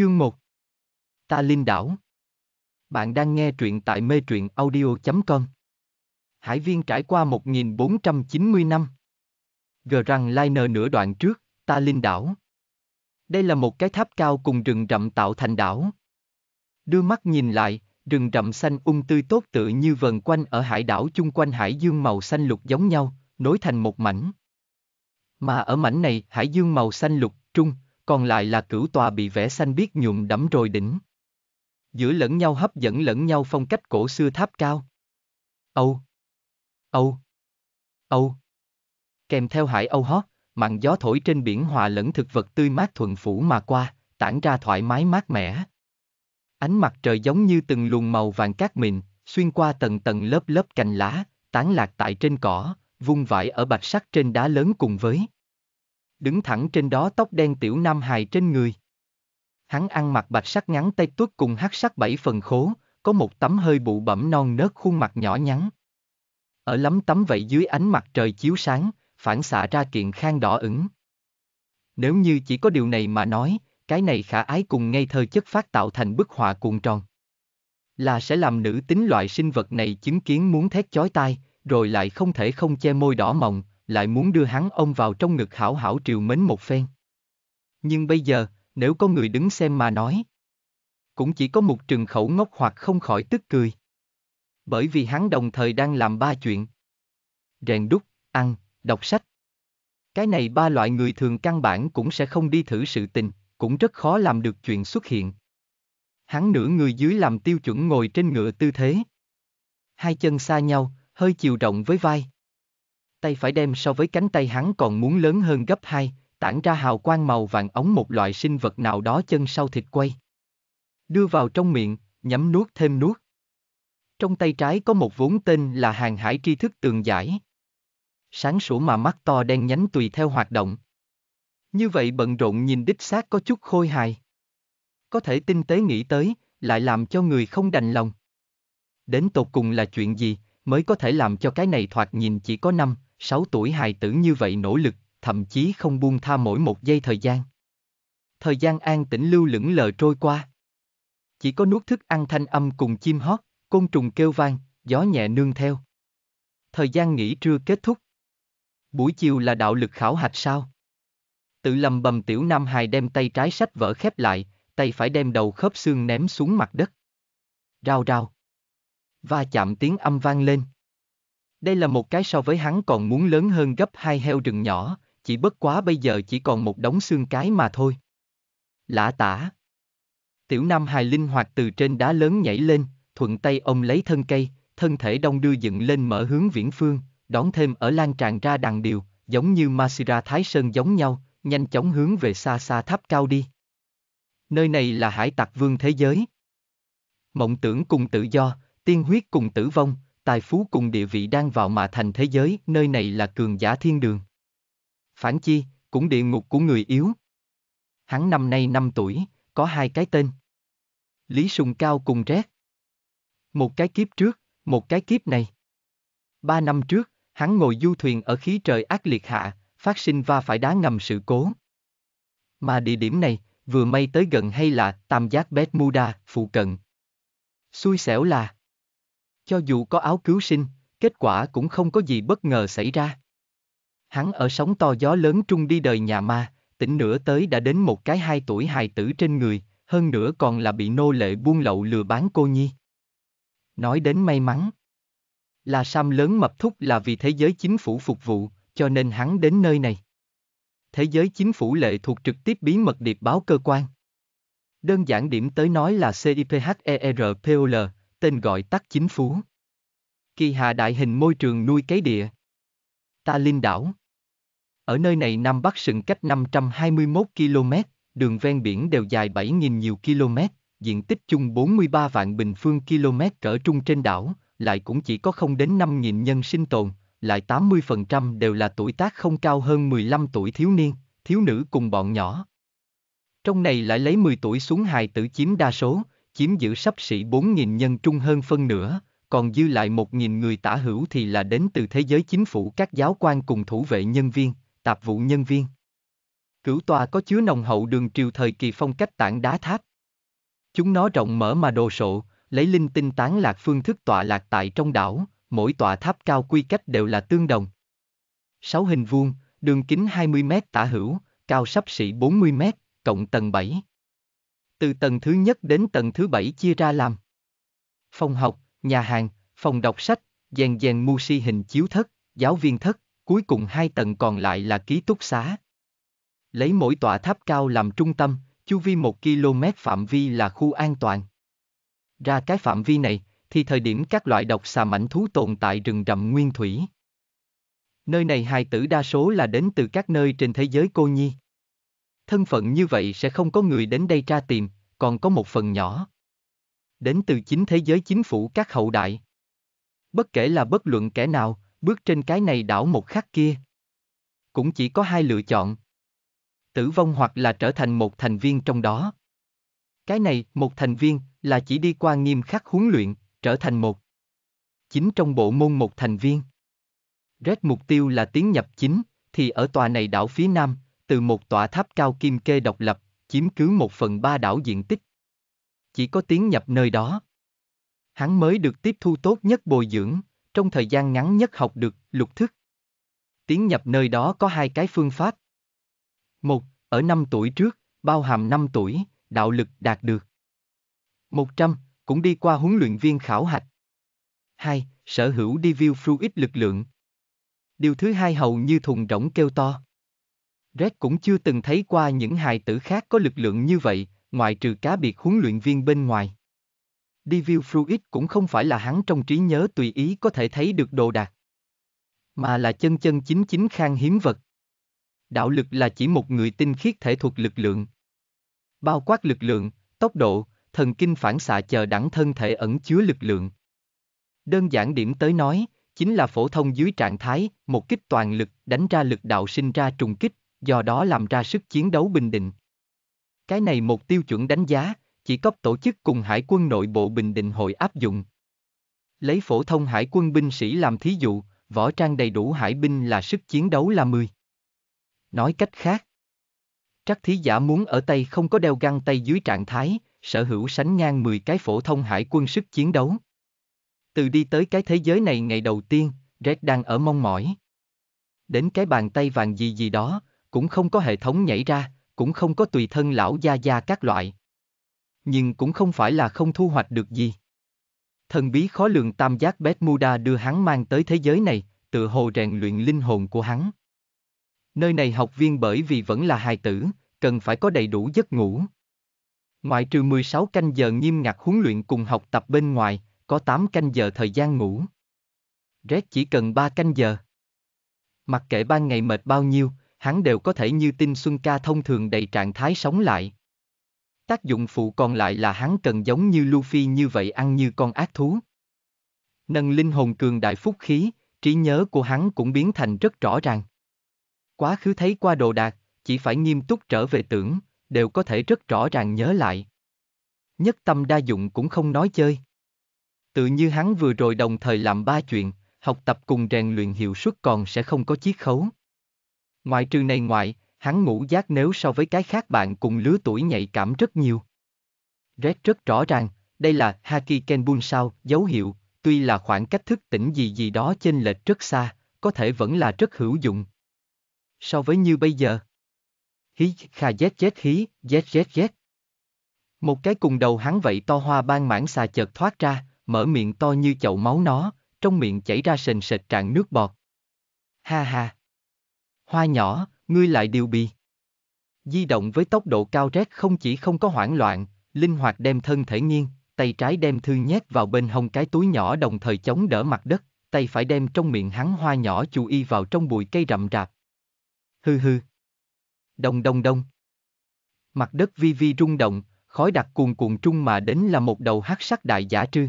Chương 1 Ta Linh Đảo Bạn đang nghe truyện tại mê truyện audio.com Hải viên trải qua 1490 năm Gờ Grang Liner nửa đoạn trước, Ta Linh Đảo Đây là một cái tháp cao cùng rừng rậm tạo thành đảo. Đưa mắt nhìn lại, rừng rậm xanh ung um tươi tốt tự như vần quanh ở hải đảo chung quanh hải dương màu xanh lục giống nhau, nối thành một mảnh. Mà ở mảnh này hải dương màu xanh lục, trung, còn lại là cửu tòa bị vẽ xanh biếc nhuộm đẫm rồi đỉnh. Giữa lẫn nhau hấp dẫn lẫn nhau phong cách cổ xưa tháp cao. Âu! Âu! Âu! Kèm theo hải Âu hót, mặn gió thổi trên biển hòa lẫn thực vật tươi mát thuần phủ mà qua, tản ra thoải mái mát mẻ. Ánh mặt trời giống như từng luồng màu vàng cát mịn, xuyên qua tầng tầng lớp lớp cành lá, tán lạc tại trên cỏ, vung vãi ở bạch sắc trên đá lớn cùng với đứng thẳng trên đó tóc đen tiểu nam hài trên người. Hắn ăn mặc bạch sắc ngắn tay tuốt cùng hắc sắc bảy phần khố, có một tấm hơi bụ bẩm non nớt khuôn mặt nhỏ nhắn. Ở lắm tấm vậy dưới ánh mặt trời chiếu sáng, phản xạ ra kiện khang đỏ ửng. Nếu như chỉ có điều này mà nói, cái này khả ái cùng ngây thơ chất phát tạo thành bức họa cuồng tròn. Là sẽ làm nữ tính loại sinh vật này chứng kiến muốn thét chói tai, rồi lại không thể không che môi đỏ mọng, lại muốn đưa hắn ông vào trong ngực hảo hảo triều mến một phen. Nhưng bây giờ, nếu có người đứng xem mà nói, cũng chỉ có một trường khẩu ngốc hoặc không khỏi tức cười. Bởi vì hắn đồng thời đang làm ba chuyện. Rèn đúc, ăn, đọc sách. Cái này ba loại người thường căn bản cũng sẽ không đi thử sự tình, cũng rất khó làm được chuyện xuất hiện. Hắn nửa người dưới làm tiêu chuẩn ngồi trên ngựa tư thế. Hai chân xa nhau, hơi chiều rộng với vai. Tay phải đem so với cánh tay hắn còn muốn lớn hơn gấp hai, tản ra hào quang màu vàng ống một loại sinh vật nào đó chân sau thịt quay. Đưa vào trong miệng, nhắm nuốt thêm nuốt. Trong tay trái có một vốn tên là hàng hải tri thức tường giải. Sáng sủa mà mắt to đen nhánh tùy theo hoạt động. Như vậy bận rộn nhìn đích xác có chút khôi hài. Có thể tinh tế nghĩ tới, lại làm cho người không đành lòng. Đến tột cùng là chuyện gì, mới có thể làm cho cái này thoạt nhìn chỉ có năm, 6 tuổi hài tử như vậy nỗ lực, thậm chí không buông tha mỗi một giây thời gian. Thời gian an tĩnh lưu lững lờ trôi qua. Chỉ có nuốt thức ăn thanh âm cùng chim hót, côn trùng kêu vang, gió nhẹ nương theo. Thời gian nghỉ trưa kết thúc. Buổi chiều là đạo lực khảo hạch sao? Tự lầm bầm tiểu nam hài đem tay trái sách vỡ khép lại, tay phải đem đầu khớp xương ném xuống mặt đất. rào rào và chạm tiếng âm vang lên. Đây là một cái so với hắn còn muốn lớn hơn gấp hai heo rừng nhỏ, chỉ bất quá bây giờ chỉ còn một đống xương cái mà thôi. Lã tả. Tiểu Nam Hài linh hoạt từ trên đá lớn nhảy lên, thuận tay ông lấy thân cây, thân thể đông đưa dựng lên mở hướng viễn phương, đón thêm ở lan tràn ra đằng điều, giống như Masira Thái Sơn giống nhau, nhanh chóng hướng về xa xa tháp cao đi. Nơi này là hải tặc vương thế giới. Mộng tưởng cùng tự do, tiên huyết cùng tử vong, tài phú cùng địa vị đang vào mà thành thế giới, nơi này là cường giả thiên đường. Phản chi, cũng địa ngục của người yếu. Hắn năm nay 5 tuổi, có hai cái tên. Lý Sùng Cao cùng Rét. Một cái kiếp trước, một cái kiếp này. Ba năm trước, hắn ngồi du thuyền ở khí trời ác liệt hạ, phát sinh va phải đá ngầm sự cố. Mà địa điểm này, vừa may tới gần hay là tam giác Bermuda, phụ cận. Xui xẻo là cho dù có áo cứu sinh, kết quả cũng không có gì bất ngờ xảy ra. Hắn ở sóng to gió lớn trung đi đời nhà ma, tỉnh nửa tới đã đến một cái hai tuổi hài tử trên người, hơn nữa còn là bị nô lệ buôn lậu lừa bán cô nhi. Nói đến may mắn, là Sam lớn mập thúc là vì thế giới chính phủ phục vụ, cho nên hắn đến nơi này. Thế giới chính phủ lệ thuộc trực tiếp bí mật điệp báo cơ quan. Đơn giản điểm tới nói là CIPHERPOL, e tên gọi tắt chính phú. Kỳ Hà đại hình môi trường nuôi cấy địa. Ta Linh đảo. Ở nơi này Nam Bắc sừng cách 521 km, đường ven biển đều dài 7.000 nhiều km, diện tích chung 43 vạn bình phương km cỡ trung trên đảo, lại cũng chỉ có không đến 5.000 nhân sinh tồn, lại 80% đều là tuổi tác không cao hơn 15 tuổi thiếu niên, thiếu nữ cùng bọn nhỏ. Trong này lại lấy 10 tuổi xuống hài tử chiếm đa số, chiếm giữ sắp xỉ 4.000 nhân trung hơn phân nửa, còn dư lại 1.000 người tả hữu thì là đến từ thế giới chính phủ các giáo quan cùng thủ vệ nhân viên, tạp vụ nhân viên. Cửu tòa có chứa nồng hậu đường triều thời kỳ phong cách tảng đá tháp. Chúng nó rộng mở mà đồ sộ, lấy linh tinh tán lạc phương thức tọa lạc tại trong đảo, mỗi tòa tháp cao quy cách đều là tương đồng. Sáu hình vuông, đường kính 20 mét tả hữu, cao sắp xỉ 40 mét, cộng tầng 7. Từ tầng thứ nhất đến tầng thứ bảy chia ra làm phòng học, nhà hàng, phòng đọc sách, dàn dàn musi hình chiếu thất, giáo viên thất, cuối cùng hai tầng còn lại là ký túc xá. Lấy mỗi tòa tháp cao làm trung tâm, chu vi một km phạm vi là khu an toàn. Ra cái phạm vi này, thì thời điểm các loại độc xà mảnh thú tồn tại rừng rậm nguyên thủy. Nơi này hài tử đa số là đến từ các nơi trên thế giới cô nhi thân phận như vậy sẽ không có người đến đây tra tìm, còn có một phần nhỏ. Đến từ chính thế giới chính phủ các hậu đại. Bất kể là bất luận kẻ nào, bước trên cái này đảo một khắc kia. Cũng chỉ có hai lựa chọn. Tử vong hoặc là trở thành một thành viên trong đó. Cái này, một thành viên, là chỉ đi qua nghiêm khắc huấn luyện, trở thành một. Chính trong bộ môn một thành viên. Red mục tiêu là tiến nhập chính, thì ở tòa này đảo phía nam, từ một tòa tháp cao kim kê độc lập, chiếm cứ một phần ba đảo diện tích. Chỉ có tiến nhập nơi đó. Hắn mới được tiếp thu tốt nhất bồi dưỡng, trong thời gian ngắn nhất học được, lục thức. Tiến nhập nơi đó có hai cái phương pháp. Một, ở năm tuổi trước, bao hàm năm tuổi, đạo lực đạt được. một trăm cũng đi qua huấn luyện viên khảo hạch. hai Sở hữu đi view fruit lực lượng. Điều thứ hai hầu như thùng rỗng kêu to. Red cũng chưa từng thấy qua những hài tử khác có lực lượng như vậy, ngoại trừ cá biệt huấn luyện viên bên ngoài. Devil Fruit cũng không phải là hắn trong trí nhớ tùy ý có thể thấy được đồ đạc, mà là chân chân chính chính khang hiếm vật. Đạo lực là chỉ một người tinh khiết thể thuật lực lượng. Bao quát lực lượng, tốc độ, thần kinh phản xạ chờ đẳng thân thể ẩn chứa lực lượng. Đơn giản điểm tới nói, chính là phổ thông dưới trạng thái, một kích toàn lực đánh ra lực đạo sinh ra trùng kích, do đó làm ra sức chiến đấu bình định. Cái này một tiêu chuẩn đánh giá, chỉ cấp tổ chức cùng Hải quân nội bộ Bình Định hội áp dụng. Lấy phổ thông hải quân binh sĩ làm thí dụ, võ trang đầy đủ hải binh là sức chiến đấu là 10. Nói cách khác, Trắc thí giả muốn ở tay không có đeo găng tay dưới trạng thái, sở hữu sánh ngang 10 cái phổ thông hải quân sức chiến đấu. Từ đi tới cái thế giới này ngày đầu tiên, Red đang ở mong mỏi. Đến cái bàn tay vàng gì gì đó, cũng không có hệ thống nhảy ra, cũng không có tùy thân lão gia gia các loại. Nhưng cũng không phải là không thu hoạch được gì. Thần bí khó lường tam giác Bermuda đưa hắn mang tới thế giới này, tự hồ rèn luyện linh hồn của hắn. Nơi này học viên bởi vì vẫn là hài tử, cần phải có đầy đủ giấc ngủ. Ngoại trừ 16 canh giờ nghiêm ngặt huấn luyện cùng học tập bên ngoài, có 8 canh giờ thời gian ngủ. Rét chỉ cần 3 canh giờ. Mặc kệ ban ngày mệt bao nhiêu, hắn đều có thể như Tinh Xuân Ca thông thường đầy trạng thái sống lại. Tác dụng phụ còn lại là hắn cần giống như Luffy như vậy ăn như con ác thú. Nâng linh hồn cường đại phúc khí, trí nhớ của hắn cũng biến thành rất rõ ràng. Quá khứ thấy qua đồ đạc, chỉ phải nghiêm túc trở về tưởng, đều có thể rất rõ ràng nhớ lại. Nhất tâm đa dụng cũng không nói chơi. Tự như hắn vừa rồi đồng thời làm ba chuyện, học tập cùng rèn luyện hiệu suất còn sẽ không có chiết khấu. Ngoại trừ này ngoại, hắn ngủ giác nếu so với cái khác bạn cùng lứa tuổi nhạy cảm rất nhiều. Red rất rõ ràng, đây là Haki Kenbun sao, dấu hiệu, tuy là khoảng cách thức tỉnh gì gì đó chênh lệch rất xa, có thể vẫn là rất hữu dụng. So với như bây giờ. Hí kha z z hí, z z z. Một cái cùng đầu hắn vậy to hoa ban mãn xà chợt thoát ra, mở miệng to như chậu máu nó, trong miệng chảy ra sền sệt trạng nước bọt. Ha ha hoa nhỏ, ngươi lại điều bì. Di động với tốc độ cao rét không chỉ không có hoảng loạn, linh hoạt đem thân thể nghiêng, tay trái đem thư nhét vào bên hông cái túi nhỏ đồng thời chống đỡ mặt đất, tay phải đem trong miệng hắn hoa nhỏ chú y vào trong bụi cây rậm rạp. Hư hư. Đông đông đông. Mặt đất vi vi rung động, khói đặc cuồn cuộn trung mà đến là một đầu hắc sắc đại giả trư.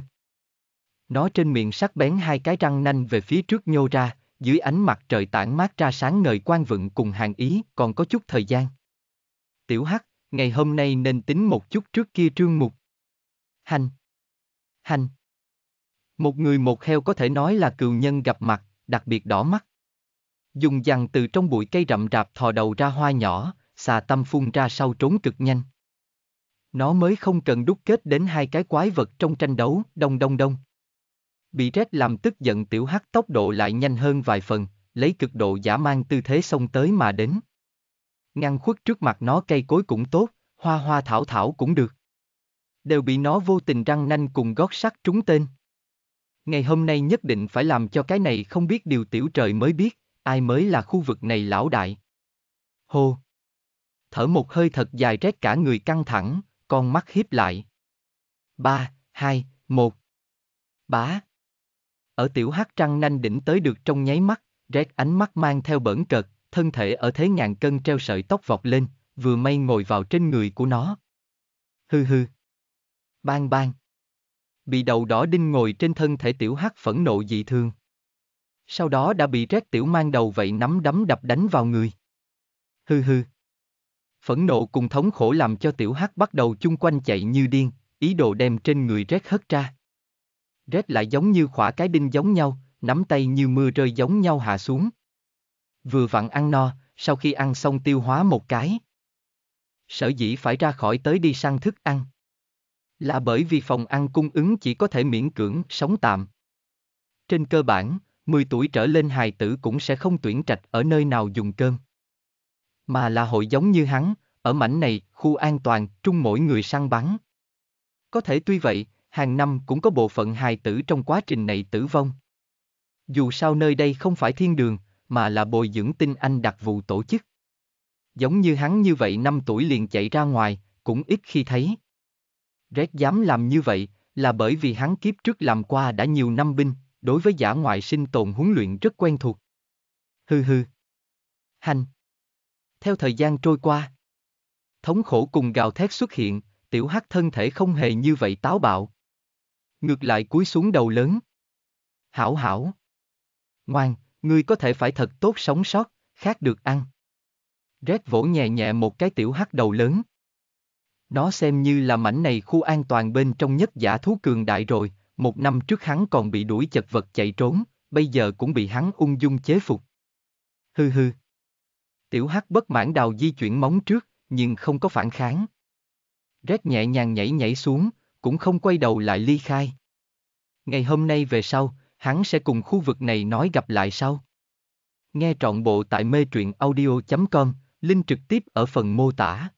Nó trên miệng sắc bén hai cái răng nanh về phía trước nhô ra, dưới ánh mặt trời tản mát ra sáng ngời quan vựng cùng hàng ý, còn có chút thời gian. Tiểu Hắc, ngày hôm nay nên tính một chút trước kia trương mục. Hành. Hành. Một người một heo có thể nói là cừu nhân gặp mặt, đặc biệt đỏ mắt. Dùng dằn từ trong bụi cây rậm rạp thò đầu ra hoa nhỏ, xà tâm phun ra sau trốn cực nhanh. Nó mới không cần đúc kết đến hai cái quái vật trong tranh đấu, đông đông đông. Bị rét làm tức giận tiểu hắc tốc độ lại nhanh hơn vài phần, lấy cực độ giả mang tư thế xông tới mà đến. Ngăn khuất trước mặt nó cây cối cũng tốt, hoa hoa thảo thảo cũng được. Đều bị nó vô tình răng nanh cùng gót sắt trúng tên. Ngày hôm nay nhất định phải làm cho cái này không biết điều tiểu trời mới biết, ai mới là khu vực này lão đại. Hô! Thở một hơi thật dài rét cả người căng thẳng, con mắt hiếp lại. Ba, hai, một. Bá! Ở tiểu hát trăng nanh đỉnh tới được trong nháy mắt, Red ánh mắt mang theo bẩn cợt, thân thể ở thế ngàn cân treo sợi tóc vọt lên, vừa may ngồi vào trên người của nó. Hư hư. Bang bang. Bị đầu đỏ đinh ngồi trên thân thể tiểu hát phẫn nộ dị thường. Sau đó đã bị Red tiểu mang đầu vậy nắm đấm đập đánh vào người. Hư hư. Phẫn nộ cùng thống khổ làm cho tiểu hát bắt đầu chung quanh chạy như điên, ý đồ đem trên người Red hất ra. Rết lại giống như khỏa cái đinh giống nhau, nắm tay như mưa rơi giống nhau hạ xuống. Vừa vặn ăn no, sau khi ăn xong tiêu hóa một cái. Sở dĩ phải ra khỏi tới đi săn thức ăn. Là bởi vì phòng ăn cung ứng chỉ có thể miễn cưỡng, sống tạm. Trên cơ bản, 10 tuổi trở lên hài tử cũng sẽ không tuyển trạch ở nơi nào dùng cơm. Mà là hội giống như hắn, ở mảnh này, khu an toàn, trung mỗi người săn bắn. Có thể tuy vậy, hàng năm cũng có bộ phận hài tử trong quá trình này tử vong. Dù sao nơi đây không phải thiên đường, mà là bồi dưỡng tinh anh đặc vụ tổ chức. Giống như hắn như vậy năm tuổi liền chạy ra ngoài, cũng ít khi thấy. Rét dám làm như vậy, là bởi vì hắn kiếp trước làm qua đã nhiều năm binh, đối với giả ngoại sinh tồn huấn luyện rất quen thuộc. Hừ hừ. Hành. Theo thời gian trôi qua, thống khổ cùng gào thét xuất hiện, tiểu hắc thân thể không hề như vậy táo bạo ngược lại cúi xuống đầu lớn. Hảo hảo. Ngoan, ngươi có thể phải thật tốt sống sót, khác được ăn. Rét vỗ nhẹ nhẹ một cái tiểu hắc đầu lớn. Nó xem như là mảnh này khu an toàn bên trong nhất giả thú cường đại rồi, một năm trước hắn còn bị đuổi chật vật chạy trốn, bây giờ cũng bị hắn ung dung chế phục. Hư hư. Tiểu hắc bất mãn đào di chuyển móng trước, nhưng không có phản kháng. Rét nhẹ nhàng nhảy nhảy xuống, cũng không quay đầu lại ly khai. Ngày hôm nay về sau, hắn sẽ cùng khu vực này nói gặp lại sau. Nghe trọn bộ tại mê truyện audio.com, link trực tiếp ở phần mô tả.